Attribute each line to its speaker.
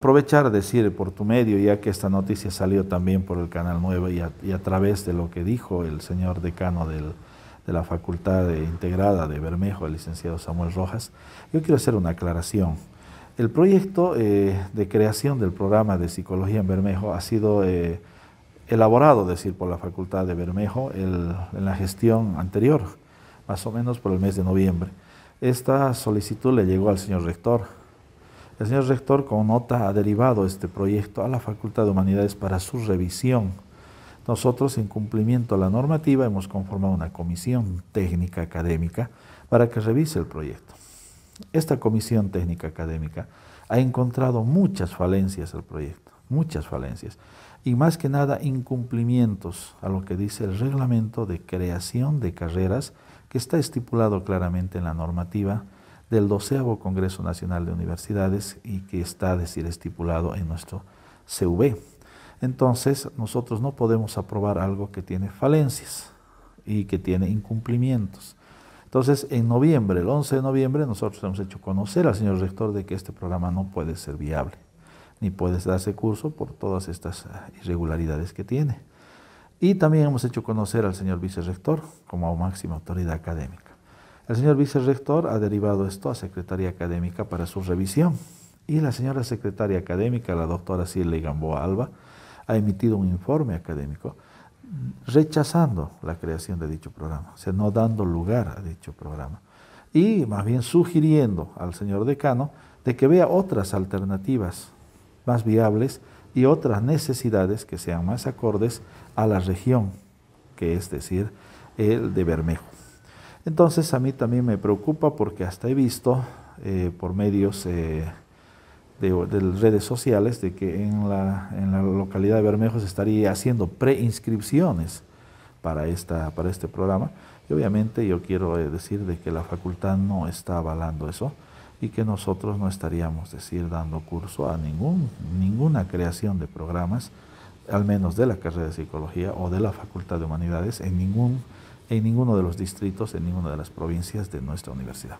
Speaker 1: Aprovechar, decir por tu medio, ya que esta noticia salió también por el Canal Nuevo y a, través de lo que dijo el señor decano de la Facultad Integrada de Bermejo, el licenciado Samuel Rojas, yo quiero hacer una aclaración. El proyecto eh, de creación del programa de psicología en Bermejo ha sido eh, elaborado, decir, por la Facultad de Bermejo en la gestión anterior, más o menos por el mes de noviembre. Esta solicitud le llegó al señor rector el señor rector con nota ha derivado este proyecto a la Facultad de Humanidades para su revisión. Nosotros, en cumplimiento a la normativa, hemos conformado una comisión técnica académica para que revise el proyecto. Esta comisión técnica académica ha encontrado muchas falencias al proyecto, muchas falencias, y más que nada incumplimientos a lo que dice el reglamento de creación de carreras que está estipulado claramente en la normativa del 12 Congreso Nacional de Universidades y que está, decir, estipulado en nuestro CV. Entonces, nosotros no podemos aprobar algo que tiene falencias y que tiene incumplimientos. Entonces, en noviembre, el 11 de noviembre, nosotros hemos hecho conocer al señor rector de que este programa no puede ser viable, ni puede darse curso por todas estas irregularidades que tiene. Y también hemos hecho conocer al señor vicerrector como máxima autoridad académica. El señor vicerrector ha derivado esto a Secretaría Académica para su revisión y la señora secretaria académica, la doctora Silvia Gamboa Alba, ha emitido un informe académico rechazando la creación de dicho programa, o sea, no dando lugar a dicho programa y más bien sugiriendo al señor decano de que vea otras alternativas más viables y otras necesidades que sean más acordes a la región, que es decir, el de Bermejo. Entonces a mí también me preocupa porque hasta he visto eh, por medios eh, de, redes sociales de que en la, localidad de Bermejo se estaría haciendo preinscripciones para, esta, para este programa. Y obviamente yo quiero eh, decir de que la facultad no está avalando eso y que nosotros no estaríamos decir dando curso a ningún, ninguna creación de programas, al menos de la carrera de psicología o de la facultad de humanidades, en ningún en ninguno de los distritos, en ninguna de las provincias de nuestra universidad.